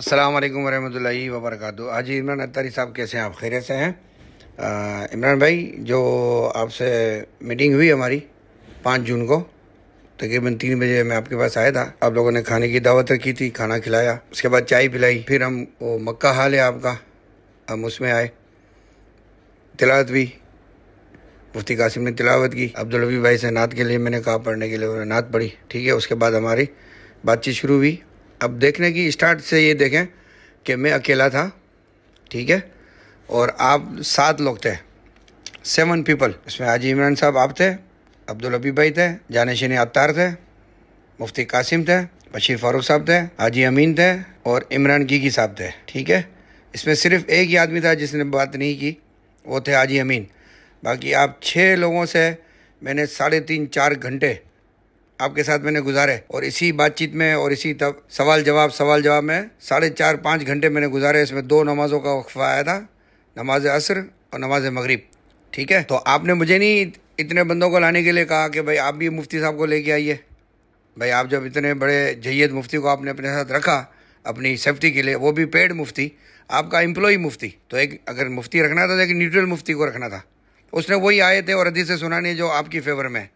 अल्लाम वरहमल वबरक हाजी इमरान अतारी साहब कैसे हैं आप खैर से हैं इमरान भाई जो आपसे मीटिंग हुई हमारी पाँच जून को तकरीबन तीन बजे मैं आपके पास आया था आप लोगों ने खाने की दावत रखी थी खाना खिलाया उसके बाद चाय पिलाई फिर हम वो मक्का हाल है आपका हम उसमें आए तिलावत भी मुफ्ती कासिम ने तिलावत की अब्दुलबी भाई से नात के लिए मैंने कहा पढ़ने के लिए उन्होंने नात पढ़ी ठीक है उसके बाद हमारी बातचीत शुरू हुई अब देखने की स्टार्ट से ये देखें कि मैं अकेला था ठीक है और आप सात लोग थे सेवन पीपल इसमें हाजी इमरान साहब आप थे अब्दुल अबी भाई थे शन अतार थे मुफ्ती कासिम थे बशीर फारूक साहब थे हाजी अमीन थे और इमरान गीगी साहब थे ठीक है इसमें सिर्फ एक ही आदमी था जिसने बात नहीं की वो थे हाजी अमीन बाकी आप छः लोगों से मैंने साढ़े तीन चार घंटे आपके साथ मैंने गुजारे और इसी बातचीत में और इसी तब सवाल जवाब सवाल जवाब में साढ़े चार पाँच घंटे मैंने गुजारे इसमें दो नमाज़ों का वक्फा आया था नमाज असर और नमाज मगरिब ठीक है तो आपने मुझे नहीं इतने बंदों को लाने के लिए कहा कि भाई आप भी मुफ्ती साहब को लेके आइए भाई आप जब इतने बड़े जय्यद मुफ्ती को आपने अपने साथ रखा अपनी सेफ्टी के लिए वो भी पेड मुफ्ती आपका एम्प्लॉई मुफ्ती तो एक अगर मुफ्ती रखना था तो एक न्यूट्रल मुफ्ती को रखना था उसने वही आए थे और अधी से सुनानी जो आपकी फेवर में है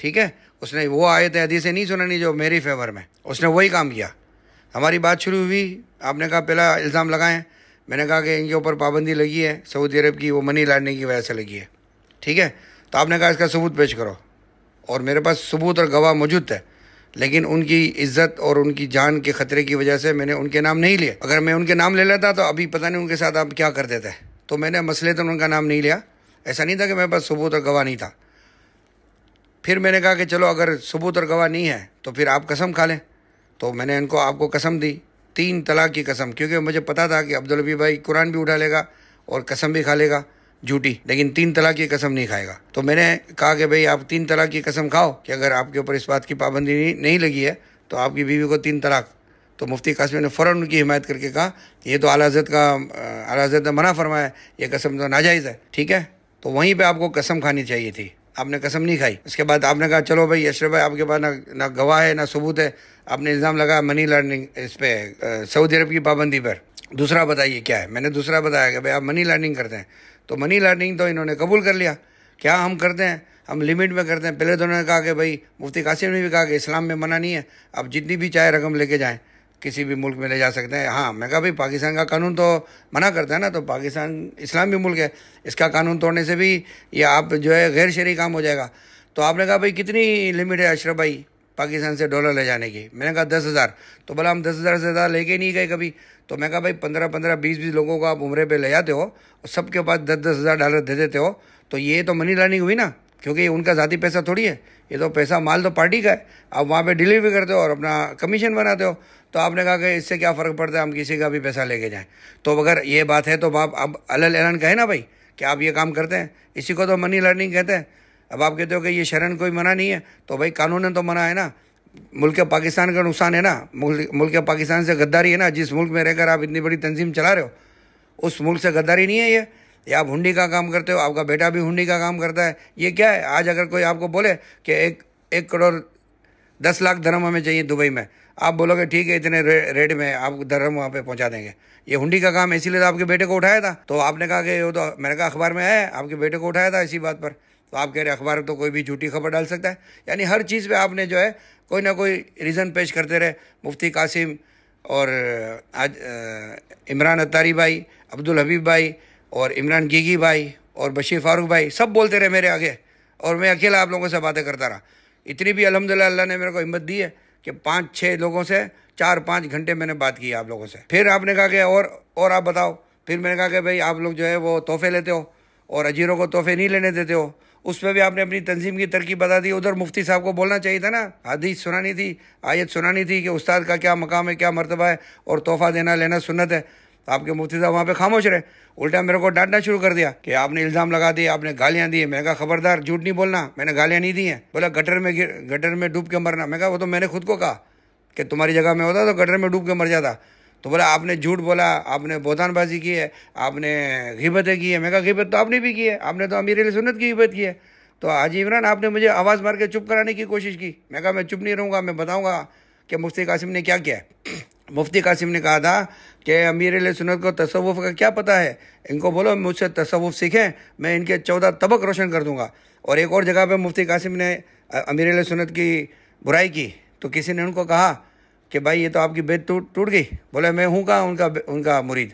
ठीक है उसने वो आयत से नहीं सुनानी जो मेरी फेवर में उसने वही काम किया हमारी बात शुरू हुई आपने कहा पहला इल्ज़ाम लगाएं मैंने कहा कि इनके ऊपर पाबंदी लगी है सऊदी अरब की वो मनी लाने की वजह से लगी है ठीक है तो आपने कहा इसका सबूत पेश करो और मेरे पास सबूत और गवाह मौजूद है लेकिन उनकी इज्जत और उनकी जान के ख़तरे की वजह से मैंने उनके नाम नहीं लिए अगर मैं उनके नाम ले लेता तो अभी पता नहीं उनके साथ आप क्या कर देते तो मैंने मसले तो उनका नाम नहीं लिया ऐसा नहीं था कि मेरे पास सबूत और गवाह नहीं था फिर मैंने कहा कि चलो अगर सबूत और गवाह नहीं है तो फिर आप कसम खा लें तो मैंने इनको आपको कसम दी तीन तलाक की कसम क्योंकि मुझे पता था कि अब्दुलबी भाई कुरान भी उठा लेगा और कसम भी खा लेगा झूठी लेकिन तीन तलाक की कसम नहीं खाएगा तो मैंने कहा कि भाई आप तीन तलाक की कसम खाओ कि अगर आपके ऊपर इस बात की पाबंदी नहीं, नहीं लगी है तो आपकी बीवी को तीन तलाक तो मुफ्ती कासमी ने फ़ौर उनकी हिमायत करके कहा ये तो अलाजत का अलाजत ने मना फरमाया ये कसम तो नाजायज़ है ठीक है तो वहीं पर आपको कसम खानी चाहिए थी आपने कसम नहीं खाई उसके बाद आपने कहा चलो भाई अशरफ भाई आपके पास ना ना गवाह है ना सबूत है आपने इल्ज़ाम लगाया मनी लॉन्ड्रिंग इस पर सऊदी अरब की पाबंदी पर दूसरा बताइए क्या है मैंने दूसरा बताया कि भाई आप मनी लॉन्ड्रिंग करते हैं तो मनी लॉन्ड्रिंग तो इन्होंने कबूल कर लिया क्या हम करते हैं हम लिमिट में करते हैं पहले तो उन्होंने कहा कि भाई मुफ्ती कासिम ने भी कहा कि इस्लाम में मना नहीं है आप जितनी भी चाहे रकम लेके जाएँ किसी भी मुल्क में ले जा सकते हैं हाँ मैं कहा भाई पाकिस्तान का कानून तो मना करता है ना तो पाकिस्तान इस्लामी मुल्क है इसका कानून तोड़ने से भी ये आप जो है गैर शहरी काम हो जाएगा तो आपने कहा भाई कितनी लिमिट है अशरफ भाई पाकिस्तान से डॉलर ले जाने की मैंने कहा दस हज़ार तो बोला हम दस हज़ार से ज़्यादा लेके नहीं गए कभी तो मैं कहा भाई पंद्रह पंद्रह बीस बीस लोगों को आप उम्र पर ले जाते हो और सबके पास दस दस हज़ार डॉलर दे देते हो तो ये तो मनी लर्निंग हुई ना क्योंकि उनका ज़ाती पैसा थोड़ी है ये तो पैसा माल तो पार्टी का है आप वहाँ पर डिलीवरी करते हो और अपना कमीशन बनाते हो तो आपने कहा कि इससे क्या फ़र्क पड़ता है हम किसी का भी पैसा लेके जाएं तो अगर ये बात है तो आप अब अलल एलन कहें ना भाई कि आप ये काम करते हैं इसी को तो मनी लर्निंग कहते हैं अब आप कहते हो कि ये शरण कोई मना नहीं है तो भाई कानून तो मना है ना मुल्क पाकिस्तान का नुकसान है ना मुल्क पाकिस्तान से गद्दारी है ना जिस मुल्क में रहकर आप इतनी बड़ी तंजीम चला रहे हो उस मुल्क से गद्दारी नहीं है ये या आप हुंडी का काम करते हो आपका बेटा भी हुंडी का काम करता है ये क्या है आज अगर कोई आपको बोले कि एक एक करोड़ दस लाख धर्म हमें चाहिए दुबई में आप बोलोगे ठीक है इतने रे, रेट में आप धर्म वहाँ पे पहुँचा देंगे ये हुंडी का काम इसीलिए तो आपके बेटे को उठाया था तो आपने कहा कि वो तो मैंने कहा अखबार में है आपके बेटे को उठाया था इसी बात पर तो आप कह रहे अखबार तो कोई भी झूठी खबर डाल सकता है यानी हर चीज़ पर आपने जो है कोई ना कोई रीज़न पेश करते रहे मुफ्ती कासिम और आज इमरान अतारी भाई अब्दुल हबीब भाई और इमरान गीगी भाई और बशीर फारूक भाई सब बोलते रहे मेरे आगे और मैं अकेला आप लोगों से बातें करता रहा इतनी भी अलहमदिल्ला अल्लाह ने मेरे को हिम्मत दी है कि पाँच छः लोगों से चार पाँच घंटे मैंने बात की आप लोगों से फिर आपने कहा कि और और आप बताओ फिर मैंने कहा कि भाई आप लोग जो है वो तोहफे लेते हो और अजीरों को तोहफे नहीं लेने देते हो उस पर भी आपने अपनी तंजीम की तरकीब बता दी उधर मुफ्ती साहब को बोलना चाहिए था ना हदीस सुनानी थी आयत सुनानी थी कि उस्ताद का क्या मकाम है क्या मरतबा है और तोहफ़ा देना लेना सुनत है तो आपके मुफ्ती साहब वहाँ पे खामोश रहे उल्टा मेरे को डांटना शुरू कर दिया कि आपने इल्ज़ाम लगा दिए आपने गालियाँ दी मैंने कहा खबरदार झूठ नहीं बोलना मैंने गालियाँ नहीं दी हैं बोला गटर में गटर में डूब के मरना मैं कहा वो तो मैंने खुद को कहा कि तुम्हारी जगह में होता तो गटर में डूब के मर जाता तो बोला आपने झूठ बोला आपने बोतानबाजी की है आपने गिबतें की है मैं कहा गिबत तो आपने भी की है आपने तो अमीर सुनत की गिबत की है तो आज इमरान आपने मुझे आवाज़ मार के चुप कराने की कोशिश की मैं कहा मैं चुप नहीं रहूँगा मैं बताऊँगा कि मुफ्ती कासिम ने क्या किया मुफ्ती कासिम ने कहा था कि अमीर सुनत को तसवुफ़ का क्या पता है इनको बोलो मुझसे तसवुफ़ सीखें मैं इनके चौदह तबक रोशन कर दूंगा और एक और जगह पे मुफ्ती कासिम ने अमीर सुनत की बुराई की तो किसी ने उनको कहा कि भाई ये तो आपकी बेद टूट टूट गई बोले मैं हूँ कहाँ उनका उनका मुरीद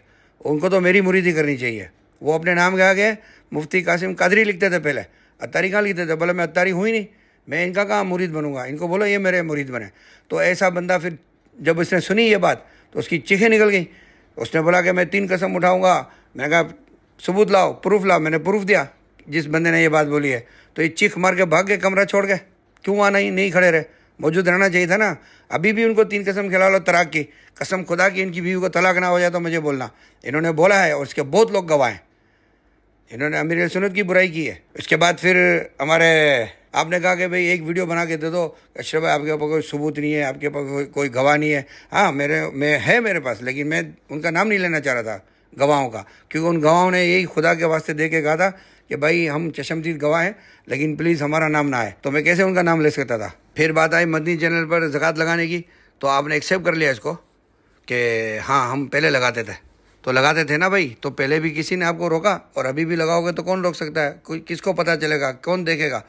उनको तो मेरी मुरीद ही करनी चाहिए वो अपने नाम के आगे मुफ्ती कासिम कादरी लिखते थे पहले अतारी कहाँ लिखते थे बोले मैं अतारी हुई नहीं मैं इनका कहाँ मुरीद बनूंगा इनको बोलो ये मेरे मुरीद बने तो ऐसा बंदा फिर जब उसने सुनी ये बात तो उसकी चीखें निकल गई उसने बोला कि मैं तीन कसम उठाऊंगा मैंने कहा सबूत लाओ प्रूफ लाओ मैंने प्रूफ दिया जिस बंदे ने ये बात बोली है तो ये चीख मार के भाग गए कमरा छोड़ गए क्यों वहाँ नहीं नहीं खड़े रहे मौजूद रहना चाहिए था ना अभी भी उनको तीन कसम खिला लो तलाक की कसम खुदा की इनकी बीवी को तलाक ना हो जाए तो मुझे बोलना इन्होंने बोला है और उसके बहुत लोग गवाए इन्होंने अमीर सुनत की बुराई की है उसके बाद फिर हमारे आपने कहा कि भाई एक वीडियो बना के दे दो अशरफ भाई आपके पास कोई सबूत नहीं है आपके पास कोई कोई गवाह नहीं है हाँ मेरे मैं है मेरे पास लेकिन मैं उनका नाम नहीं लेना चाह रहा था गवाहों का क्योंकि उन गवाहों ने यही खुदा के वास्ते दे के कहा था कि भाई हम चशमदीद गवाह हैं लेकिन प्लीज़ हमारा नाम ना आए तो मैं कैसे उनका नाम ले सकता था फिर बात आई मदनी चैनल पर जक़ात लगाने की तो आपने एक्सेप्ट कर लिया इसको कि हाँ हम पहले लगाते थे तो लगाते थे ना भाई तो पहले भी किसी ने आपको रोका और अभी भी लगाओगे तो कौन रोक सकता है किसको पता चलेगा कौन देखेगा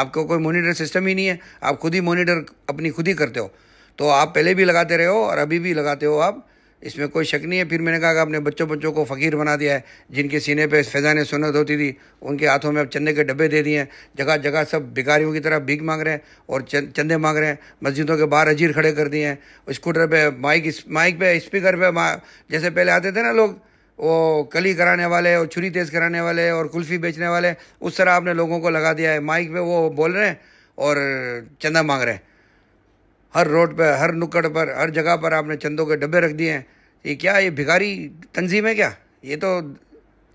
आपको कोई मोनिटर सिस्टम ही नहीं है आप खुद ही मोनिटर अपनी खुद ही करते हो तो आप पहले भी लगाते रहे हो और अभी भी लगाते हो आप इसमें कोई शक नहीं है फिर मैंने कहा कि आपने बच्चों बच्चों को फ़कीर बना दिया है जिनके सीने पे फैजाने सुनत होती थी उनके हाथों में अब चंदे के डब्बे दे दिए हैं जगह जगह सब भिकारियों की तरह भीख मांग रहे हैं और चंदे मांग रहे हैं मस्जिदों के बाहर अजीर खड़े कर दिए हैं स्कूटर पे माइक माइक पे स्पीकर पे जैसे पहले आते थे ना लोग वो कली कराने वाले और छुरी तेज़ कराने वाले और कुल्फ़ी बेचने वाले उस तरह आपने लोगों को लगा दिया है माइक पे वो बोल रहे हैं और चंदा मांग रहे हैं हर रोड पर हर नुक्कड़ पर हर जगह पर आपने चंदों के डब्बे रख दिए हैं ये क्या ये भिखारी तंजीम है क्या ये तो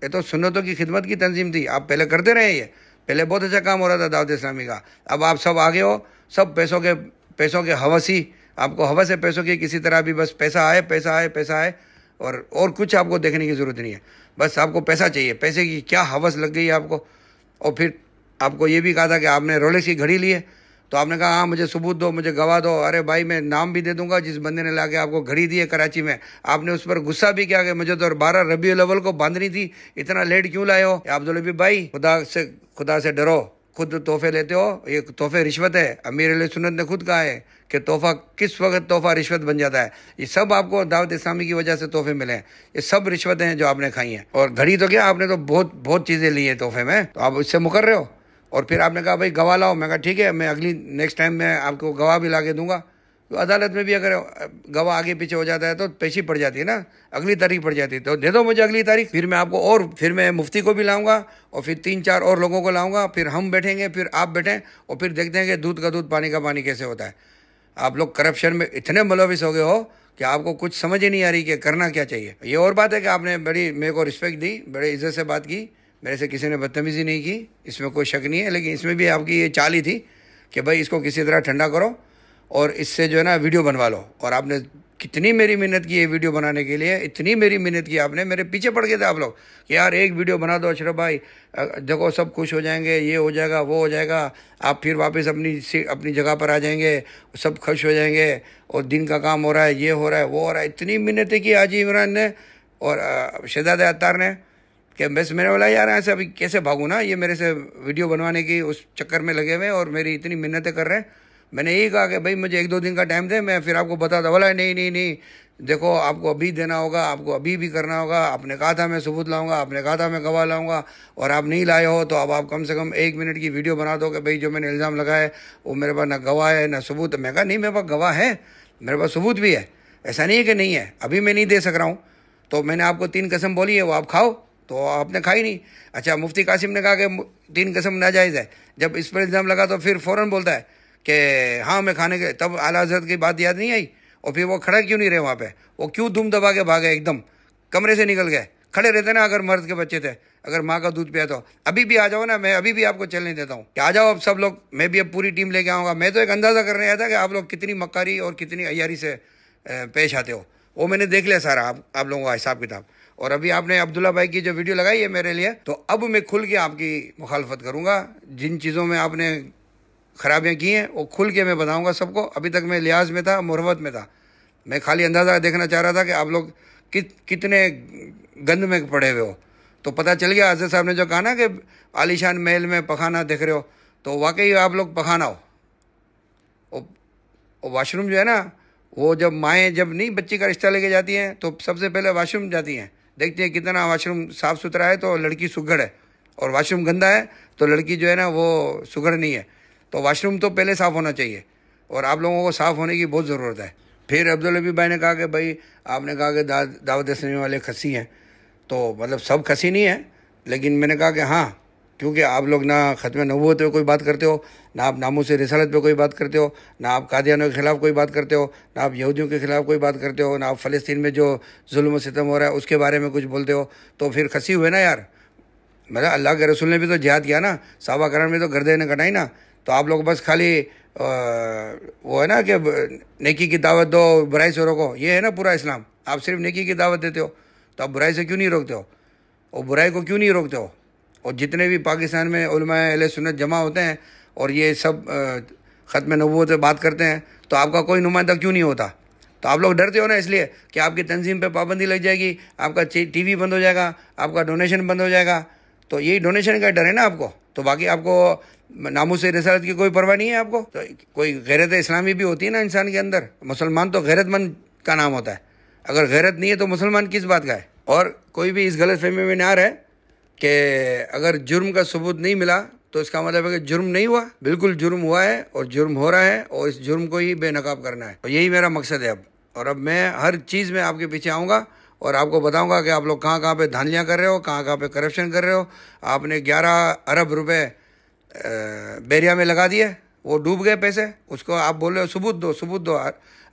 ये तो सुन्नतों की खिदमत की तंजीम थी आप पहले करते रहे ये पहले बहुत अच्छा काम हो रहा था दाऊद इस्लामी का अब आप सब आगे हो सब पैसों के पैसों के हवसी आपको हवस है पैसों की किसी तरह भी बस पैसा आए पैसा आए पैसा आए और और कुछ आपको देखने की ज़रूरत नहीं है बस आपको पैसा चाहिए पैसे की क्या हवस लग गई आपको और फिर आपको ये भी कहा था कि आपने रोलेक्स की घड़ी ली है तो आपने कहा हाँ मुझे सबूत दो मुझे गवा दो अरे भाई मैं नाम भी दे दूंगा जिस बंदे ने लाके आपको घड़ी दी है कराची में आपने उस पर गुस्सा भी किया कि मुझे तो बारह रबी लेवल को बांधनी थी इतना लेट क्यों लाए हो आप भी भाई खुदा से खुदा से डरो खुद तोहफे लेते हो ये तोहफे रिश्वत है अमीर सुनत ने खुद कहा है कि तोहफा किस वक्त तोहफा रिश्वत बन जाता है ये सब आपको दावत इस्लामी की वजह से तोहफे मिले हैं ये सब रिश्वतें हैं जो आपने खाई हैं और घड़ी तो क्या आपने तो बहुत बहुत चीज़ें ली हैं तोहफे में तो आप इससे मुकर रहे हो और फिर आपने कहा भाई गवाह लाओ मैं कहा ठीक है मैं अगली नेक्स्ट टाइम मैं आपको गवाह भी ला के दूंगा तो अदालत में भी अगर गवाह आगे पीछे हो जाता है तो पेशी पड़ जाती है ना अगली तारीख पड़ जाती है तो दे दो मुझे अगली तारीख फिर मैं आपको और फिर मैं मुफ्ती को भी लाऊंगा और फिर तीन चार और लोगों को लाऊंगा फिर हम बैठेंगे फिर आप बैठें और फिर देखते हैं कि दूध का दूध पानी का पानी कैसे होता है आप लोग करप्शन में इतने मुलविस हो गए हो कि आपको कुछ समझ ही नहीं आ रही कि करना क्या चाहिए ये और बात है कि आपने बड़ी मेरे को रिस्पेक्ट दी बड़े इज्जत से बात की मेरे से किसी ने बदतमीज़ी नहीं की इसमें कोई शक नहीं है लेकिन इसमें भी आपकी ये चाल ही थी कि भाई इसको किसी तरह ठंडा करो और इससे जो है ना वीडियो बनवा लो और आपने कितनी मेरी मेहनत की है वीडियो बनाने के लिए इतनी मेरी मेहनत की आपने मेरे पीछे पड़ गए थे आप लोग कि यार एक वीडियो बना दो अशरफ भाई देखो सब खुश हो जाएंगे ये हो जाएगा वो हो जाएगा आप फिर वापस अपनी अपनी जगह पर आ जाएंगे सब खुश हो जाएंगे और दिन का काम हो रहा है ये हो रहा है वो हो रहा है इतनी मेहनत की आजी इमरान ने और शहजाद अतार ने कि बस मैंने बोला यार ऐसे अभी कैसे भागूँ ना ये मेरे से वीडियो बनवाने की उस चक्कर में लगे हुए हैं और मेरी इतनी मिन्नतें कर रहे हैं मैंने यही कहा कि भाई मुझे एक दो दिन का टाइम दे मैं फिर आपको बता दूँ बोला नहीं नहीं नहीं देखो आपको अभी देना होगा आपको अभी भी करना होगा आपने कहा था मैं सबूत लाऊंगा आपने कहा था मैं गवाह लाऊंगा और आप नहीं लाए हो तो अब आप कम से कम एक मिनट की वीडियो बना दो कि भाई जो मैंने इल्ज़ाम लगाया है वो मेरे पास ना गवाह है ना सबूत मैं कहा नहीं मेरे पास गवाह है मेरे पास सबूत भी है ऐसा नहीं है कि नहीं है अभी मैं नहीं दे सक रहा हूँ तो मैंने आपको तीन कसम बोली है वो आप खाओ तो आपने खाई नहीं अच्छा मुफ्ती कासिम ने कहा कि तीन कसम नाजायज़ है जब इस पर इल्ज़ाम लगा तो फिर फ़ौरन बोलता है कि हाँ मैं खाने के तब आला हजरत की बात याद नहीं आई और फिर वो खड़ा क्यों नहीं रहे वहाँ पे वो क्यों धूम दबा के भागे एकदम कमरे से निकल गए खड़े रहते ना अगर मर्द के बच्चे थे अगर माँ का दूध पिया तो अभी भी आ जाओ ना मैं अभी भी आपको चलने देता हूँ आ जाओ अब सब लोग मैं भी अब पूरी टीम लेके आऊँगा मैं तो एक अंदाज़ा करने आया था कि आप लोग कितनी मक्कारी और कितनी अयारी से पेश आते हो वो मैंने देख लिया सारा आप आप लोगों का हिसाब किताब और अभी आपने अब्दुल्ला भाई की जो वीडियो लगाई है मेरे लिए तो अब मैं खुल के आपकी मुखालफत करूँगा जिन चीज़ों में आपने खराबियाँ की हैं वो खुल के मैं बताऊँगा सबको अभी तक मैं लिहाज में था मुहरवत में था मैं खाली अंदाज़ा देखना चाह रहा था कि आप लोग कि, कितने गंद में पड़े हुए हो तो पता चल गया आजर साहब ने जो कहा ना कि आलिशान महल में पखाना देख रहे हो तो वाकई आप लोग पखाना हो वाशरूम जो है ना वो जब माएँ जब नहीं बच्ची का रिश्ता लेके जाती हैं तो सबसे पहले वाशरूम जाती हैं देखती हैं कितना वाशरूम साफ़ सुथरा है तो लड़की सुघड़ है और वाशरूम गंदा है तो लड़की जो है ना वो सुघड़ नहीं है तो वाशरूम तो पहले साफ़ होना चाहिए और आप लोगों को साफ़ होने की बहुत ज़रूरत है फिर अब्दुल नबी भाई ने कहा कि भाई आपने कहा कि दावत इस्लामी वाले खसी हैं तो मतलब सब खसी नहीं है लेकिन मैंने कहा कि हाँ क्योंकि आप लोग ना ख़त्म नबूत पे कोई बात करते हो ना आप नामों से रसालत पे कोई बात करते हो ना आप कादियानों के ख़िलाफ़ कोई बात करते हो ना आप यहूदियों के ख़िलाफ़ कोई बात करते हो ना आप फ़लस्तीन में जो जुल्म सितम हो रहा है उसके बारे में कुछ बोलते हो तो फिर खसी हुए ना यार मतलब अल्लाह के रसूल ने भी तो जिहाद किया ना साहबा में तो गर्दे ने कटाई ना तो आप लोग बस खाली वो है ना कि नेकी की दावत दो बुराई से रोको ये है ना पूरा इस्लाम आप सिर्फ नेकी की दावत देते हो तो आप बुराई से क्यों नहीं रोकते हो और बुराई को क्यों नहीं रोकते हो और जितने भी पाकिस्तान में अहल सुनत जमा होते हैं और ये सब ख़त्म नबूत से बात करते हैं तो आपका कोई नुमाइंदा क्यों नहीं होता तो आप लोग डरते हो ना इसलिए कि आपकी तंजीम पे पाबंदी लग जाएगी आपका टीवी बंद हो जाएगा आपका डोनेशन बंद हो जाएगा तो यही डोनेशन का डर है ना आपको तो बाकी आपको नामों से रसालत की कोई परवाह नहीं है आपको तो कोई गैरत इस्लामी भी होती है ना इंसान के अंदर मुसलमान तो गैरतमंद का नाम होता है अगर गैरत नहीं है तो मुसलमान किस बात का है और कोई भी इस गलत फहमी में ना रहे कि अगर जुर्म का सबूत नहीं मिला तो इसका मतलब है कि जुर्म नहीं हुआ बिल्कुल जुर्म हुआ है और जुर्म हो रहा है और इस जुर्म को ही बेनकाब करना है और यही मेरा मकसद है अब और अब मैं हर चीज़ में आपके पीछे आऊँगा और आपको बताऊँगा कि आप लोग कहाँ कहाँ पर धानियाँ कर रहे हो कहाँ कहाँ पर करप्शन कर रहे हो आपने ग्यारह अरब रुपये बेरिया में लगा दिए वो डूब गए पैसे उसको आप बोल रहे हो सबूत दो सबूत दो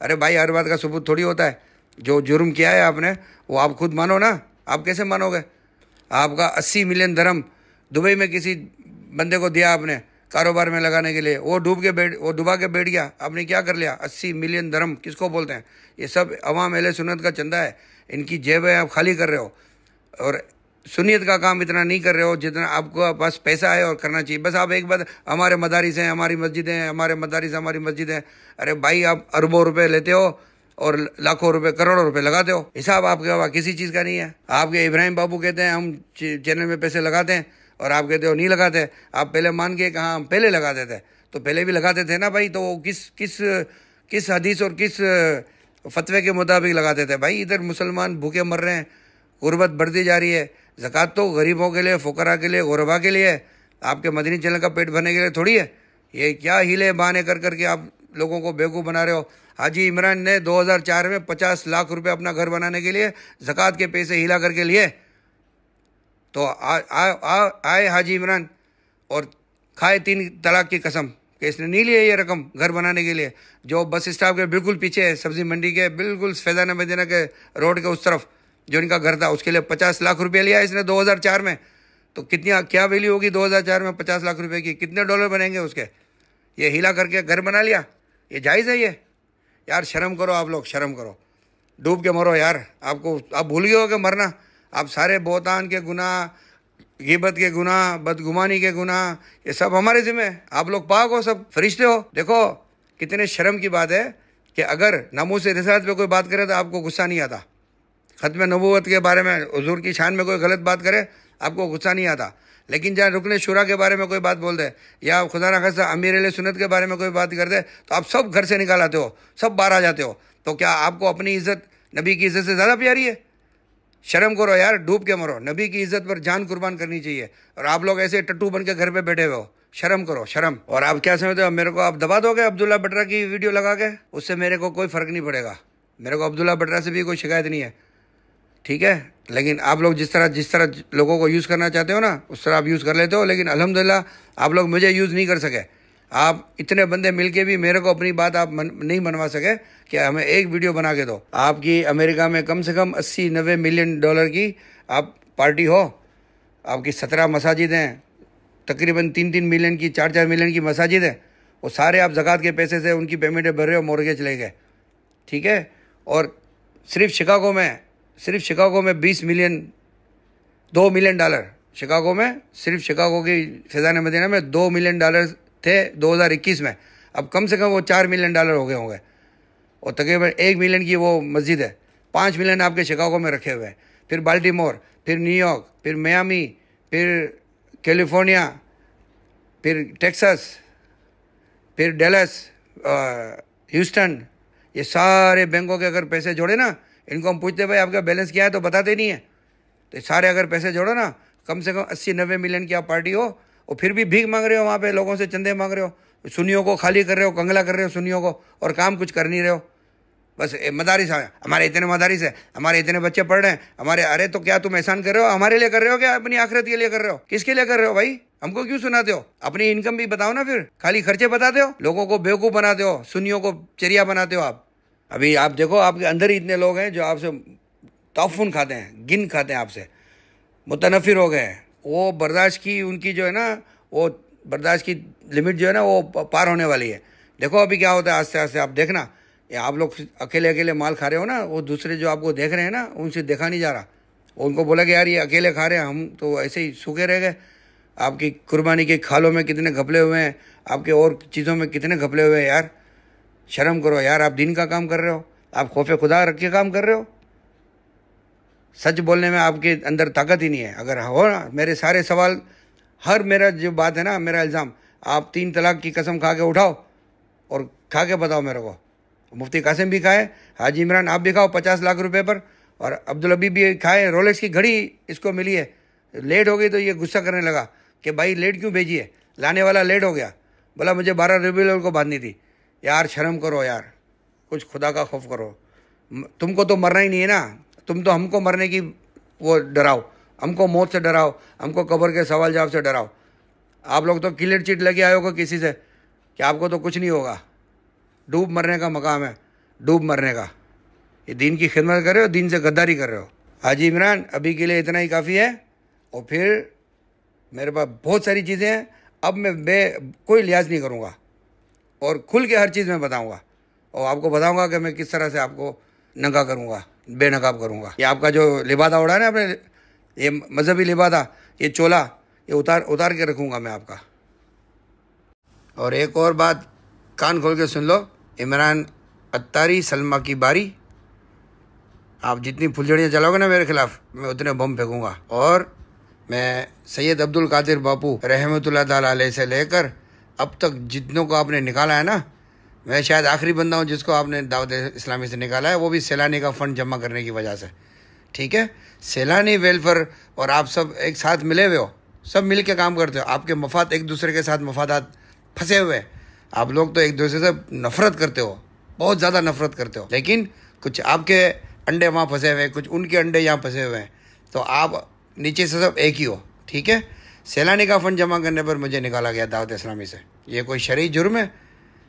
अरे भाई हर बात का सबूत थोड़ी होता है जो जुर्म किया है आपने वो आप खुद मानो ना आप कैसे मानोगे आपका अस्सी मिलियन धर्म दुबई में किसी बंदे को दिया आपने कारोबार में लगाने के लिए वो डूब के बैठ वो डुबा के बैठ गया आपने क्या कर लिया अस्सी मिलियन धर्म किसको बोलते हैं ये सब अवाम एल सुनत का चंदा है इनकी जेब है आप खाली कर रहे हो और सुनीत का काम इतना नहीं कर रहे हो जितना आपको पास पैसा है और करना चाहिए बस आप एक बात हमारे मदारिस हैं हमारी मस्जिदें हैं हमारे मदारिस हमारी मस्जिद हैं अरे भाई आप अरबों रुपए लेते हो और लाखों रुपए करोड़ों रुपए लगाते हो हिसाब आपके वहाँ किसी चीज़ का नहीं है आपके इब्राहिम बाबू कहते हैं हम चैनल में पैसे लगाते हैं और आप कहते हो नहीं लगाते आप पहले मान के कहा हम पहले लगाते थे तो पहले भी लगाते थे ना भाई तो किस किस किस हदीस और किस फतवे के मुताबिक लगाते थे भाई इधर मुसलमान भूखे मर रहे हैं गुर्बत बढ़ती जा रही है ज़क़़त तो गरीबों के लिए फ़करा के लिए गुरबा के लिए आपके मदनी चैनल का पेट भरने के लिए थोड़ी है ये क्या हीले बहाने कर करके आप लोगों को बेवकूफ़ बना रहे हो हाजी इमरान ने 2004 में 50 लाख रुपए अपना घर बनाने के लिए ज़क़़त के पैसे हिला करके लिए तो आए हाजी इमरान और खाए तीन तलाक की कसम कि इसने नहीं लिया ये रकम घर बनाने के लिए जो बस स्टॉप के बिल्कुल पीछे है सब्जी मंडी के बिल्कुल फैजाना मदीना के रोड के उस तरफ जो इनका घर था उसके लिए पचास लाख रुपया लिया इसने दो में तो कितनी क्या वैल्यू होगी दो में पचास लाख रुपये की कितने डॉलर बनेंगे उसके ये हिला करके घर बना लिया ये जायज़ है ये यार शर्म करो आप लोग शर्म करो डूब के मरो यार आपको आप भूल गए हो कि मरना आप सारे बोतान के गुनाह गिबत के गुनाह बदगुमानी के गुनाह ये सब हमारे जिम्मे आप लोग पाक हो सब फरिश्ते हो देखो कितने शर्म की बात है कि अगर से रिसात पे कोई बात करे तो आपको गुस्सा नहीं आता ख़त्म नबूत के बारे में हजूर की शान में कोई गलत बात करे आपको गुस्सा नहीं आता लेकिन जहाँ रुकन शुरा के बारे में कोई बात बोल दे या खुदा ना खासा अमीर सुनत के बारे में कोई बात कर दे तो आप सब घर से निकाल आते हो सब बाहर आ जाते हो तो क्या आपको अपनी इज्जत नबी की इज्जत से ज़्यादा प्यारी है शर्म करो यार डूब के मरो नबी की इज्जत पर जान कुर्बान करनी चाहिए और आप लोग ऐसे टट्टू बन के घर पर बैठे हुए हो शर्म करो शर्म और आप क्या समझते हो मेरे को आप दबा दोगे अब्दुल्ला बटरा की वीडियो लगा के उससे मेरे को कोई फर्क नहीं पड़ेगा मेरे को अब्दुल्ला बटरा से भी कोई शिकायत नहीं है ठीक है लेकिन आप लोग जिस तरह जिस तरह लोगों को यूज़ करना चाहते हो ना उस तरह आप यूज़ कर लेते हो लेकिन अलहमदिल्ला आप लोग मुझे यूज़ नहीं कर सके आप इतने बंदे मिलके भी मेरे को अपनी बात आप मन, नहीं मनवा सके कि हमें एक वीडियो बना के दो आपकी अमेरिका में कम से कम अस्सी नबे मिलियन डॉलर की आप पार्टी हो आपकी सत्रह मसाजिद हैं तकरीबन तीन तीन मिलियन की चार चार मिलियन की मसाजिद हैं वो सारे आप जक़ात के पैसे से उनकी पेमेंटें भर रहे हो मॉर्गेज ले गए ठीक है और सिर्फ शिकागो में सिर्फ शिकागो में 20 मिलियन दो मिलियन डॉलर शिकागो में सिर्फ शिकागो की फैजान मदीना में दो मिलियन डॉलर थे 2021 में अब कम से कम वो चार मिलियन डॉलर हो गए होंगे और तकरीबन एक मिलियन की वो मस्जिद है पाँच मिलियन आपके शिकागो में रखे हुए हैं फिर बाल्टीमोर फिर न्यूयॉर्क फिर मियामी फिर कैलिफोर्निया फिर टेक्सास फिर डेलस ह्यूस्टन ये सारे बैंकों के अगर पैसे जोड़े ना इनको हम पूछते भाई आपका बैलेंस क्या है तो बताते नहीं है तो सारे अगर पैसे जोड़ो ना कम से कम अस्सी नब्बे मिलियन की आप पार्टी हो और फिर भी भीख मांग रहे हो वहाँ पे लोगों से चंदे मांग रहे हो सुनियों को खाली कर रहे हो कंगला कर रहे हो सुनियों को और काम कुछ कर नहीं रहे हो बस मदारिस हमारे इतने मदारिस है हमारे इतने बच्चे पढ़ रहे हैं हमारे अरे तो क्या तुम एहसान कर रहे हो हमारे लिए कर रहे हो क्या अपनी आखिरत के लिए कर रहे हो किसके लिए कर रहे हो भाई हमको क्यों सुनाते हो अपनी इनकम भी बताओ ना फिर खाली खर्चे बताते हो लोगों को बेवकूफ़ बनाते हो सुनियों को चरिया बनाते हो आप अभी आप देखो आपके अंदर ही इतने लोग हैं जो आपसे तोफुन खाते हैं गिन खाते हैं आपसे मुतनफिर हो गए हैं वो बर्दाश्त की उनकी जो है ना वो बर्दाश्त की लिमिट जो है ना वो पार होने वाली है देखो अभी क्या होता है आस्ते आस्ते आप देखना ये आप लोग अकेले अकेले माल खा रहे हो ना वो दूसरे जो आपको देख रहे हैं ना उनसे देखा नहीं जा रहा उनको बोला कि यार ये अकेले खा रहे हैं हम तो ऐसे ही सूखे रह गए आपकी कुर्बानी के खालों में कितने घपले हुए हैं आपके और चीज़ों में कितने घपले हुए हैं यार शर्म करो यार आप दिन का काम कर रहे हो आप खौफ खुदा रख के काम कर रहे हो सच बोलने में आपके अंदर ताकत ही नहीं है अगर हो ना मेरे सारे सवाल हर मेरा जो बात है ना मेरा इल्ज़ाम आप तीन तलाक की कसम खा के उठाओ और खा के बताओ मेरे को मुफ्ती कासिम भी खाए हाजी इमरान आप भी खाओ पचास लाख रुपए पर और अब्दुल अबी भी खाए रोलेक्स की घड़ी इसको मिली है लेट हो गई तो ये गुस्सा करने लगा कि भाई लेट क्यों भेजिए लाने वाला लेट हो गया बोला मुझे बारह रेबुल को बांधनी थी यार शर्म करो यार कुछ खुदा का खौफ करो तुमको तो मरना ही नहीं है ना तुम तो हमको मरने की वो डराओ हमको मौत से डराओ हमको कब्र के सवाल जवाब से डराओ आप लोग तो किलर चिट लगे आए होगा किसी से कि आपको तो कुछ नहीं होगा डूब मरने का मकाम है डूब मरने का ये दीन की खिदमत कर रहे हो दीन से गद्दारी कर रहे हो हाजी इमरान अभी के लिए इतना ही काफ़ी है और फिर मेरे पास बहुत सारी चीज़ें हैं अब मैं बे कोई लिहाज नहीं करूँगा और खुल के हर चीज़ में बताऊँगा और आपको बताऊँगा कि मैं किस तरह से आपको नंगा करूँगा बेनकाब करूँगा ये आपका जो लिबादा उड़ा है ना अपने ये मजहबी लिबादा ये चोला ये उतार उतार के रखूँगा मैं आपका और एक और बात कान खोल के सुन लो इमरान अत्तारी सलमा की बारी आप जितनी फुलझड़ियाँ चलाओगे ना मेरे खिलाफ मैं उतने बम फेंकूँगा और मैं सैयद अब्दुल कादिर बापू रहमतुल्ला ताल से लेकर अब तक जितनों को आपने निकाला है ना मैं शायद आखिरी बंदा हूँ जिसको आपने दावत इस्लामी से निकाला है वो भी सैलानी का फ़ंड जमा करने की वजह से ठीक है सैलानी वेलफेयर और आप सब एक साथ मिले हुए हो सब मिल के काम करते हो आपके मफाद एक दूसरे के साथ मफादात फंसे हुए हैं आप लोग तो एक दूसरे से नफरत करते हो बहुत ज़्यादा नफरत करते हो लेकिन कुछ आपके अंडे वहाँ फंसे हुए हैं कुछ उनके अंडे यहाँ फंसे हुए हैं तो आप नीचे से सब एक ही हो ठीक है सैलानी का फ़ंड जमा करने पर मुझे निकाला गया दावत इस्लामी से ये कोई शरी जुर्म है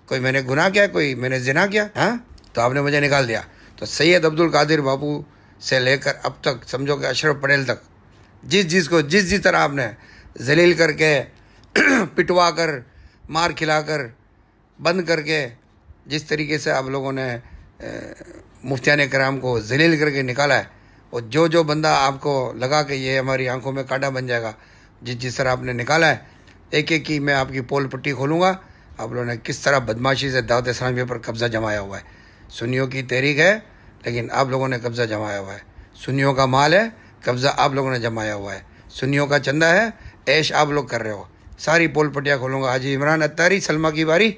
कोई मैंने गुनाह किया कोई मैंने जिना किया हाँ तो आपने मुझे निकाल दिया तो सैयद अब्दुल कादिर बाबू से लेकर अब तक समझो कि अशरफ पटेल तक जिस जिस को जिस जिस तरह आपने जलील करके पिटवा कर मार खिला कर बंद करके जिस तरीके से आप लोगों ने मुफ्तियान कराम को जलील करके निकाला है और जो जो बंदा आपको लगा कि ये हमारी आंखों में काटा बन जाएगा जिस जिस तरह आपने निकाला है एक एक की मैं आपकी पोल पट्टी खोलूँगा आप लोगों ने किस तरह बदमाशी से दावत इस्लामिया पर कब्ज़ा जमाया हुआ है सुनियों की तहरीक है लेकिन आप लोगों ने कब्ज़ा जमाया हुआ है सुनियों का माल है कब्ज़ा आप लोगों ने जमाया हुआ है सुनियों का चंदा है ऐश आप लोग कर रहे हो सारी पोल पट्टियाँ खोलूँगा हाजी इमरान अत्तारी सलमा की बारी